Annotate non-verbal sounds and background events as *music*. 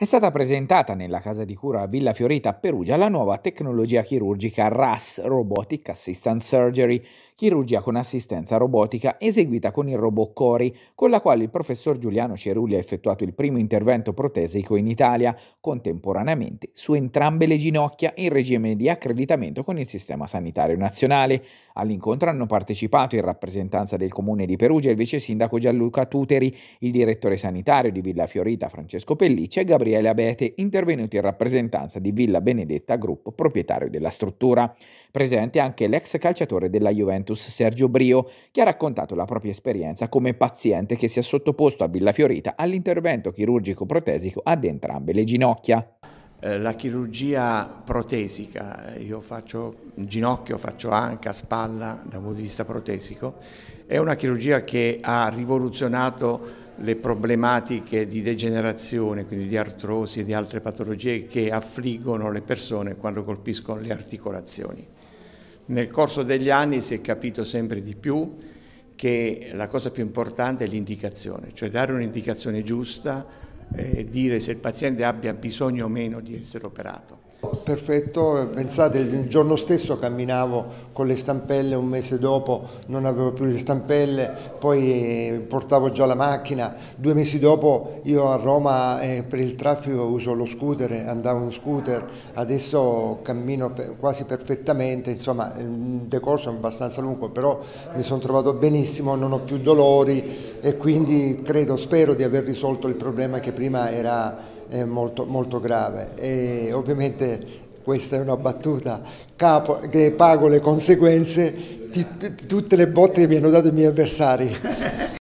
È stata presentata nella casa di cura a Villa Fiorita a Perugia la nuova tecnologia chirurgica RAS Robotic Assistance Surgery, chirurgia con assistenza robotica eseguita con il robot Cori, con la quale il professor Giuliano Cerulli ha effettuato il primo intervento protesico in Italia, contemporaneamente su entrambe le ginocchia in regime di accreditamento con il Sistema Sanitario Nazionale. All'incontro hanno partecipato in rappresentanza del Comune di Perugia il vice sindaco Gianluca Tuteri, il direttore sanitario di Villa Fiorita Francesco Pelliccia e Gabriele Fiori e Labete intervenuti in rappresentanza di Villa Benedetta Gruppo, proprietario della struttura. Presente anche l'ex calciatore della Juventus Sergio Brio, che ha raccontato la propria esperienza come paziente che si è sottoposto a Villa Fiorita all'intervento chirurgico protesico ad entrambe le ginocchia eh, la chirurgia protesica, eh, io faccio ginocchio, faccio anca, spalla dal punto di vista protesico, è una chirurgia che ha rivoluzionato le problematiche di degenerazione, quindi di artrosi e di altre patologie che affliggono le persone quando colpiscono le articolazioni. Nel corso degli anni si è capito sempre di più che la cosa più importante è l'indicazione, cioè dare un'indicazione giusta e eh, dire se il paziente abbia bisogno o meno di essere operato. Perfetto, pensate, il giorno stesso camminavo con le stampelle, un mese dopo non avevo più le stampelle, poi eh, portavo già la macchina, due mesi dopo io a Roma eh, per il traffico uso lo scooter, eh, andavo in scooter, adesso cammino quasi perfettamente, insomma il decorso è abbastanza lungo, però mi sono trovato benissimo, non ho più dolori e quindi credo, spero di aver risolto il problema che prima era è molto, molto grave e ovviamente questa è una battuta, capo, che pago le conseguenze di tutte le botte che mi hanno dato i miei avversari. *laughs*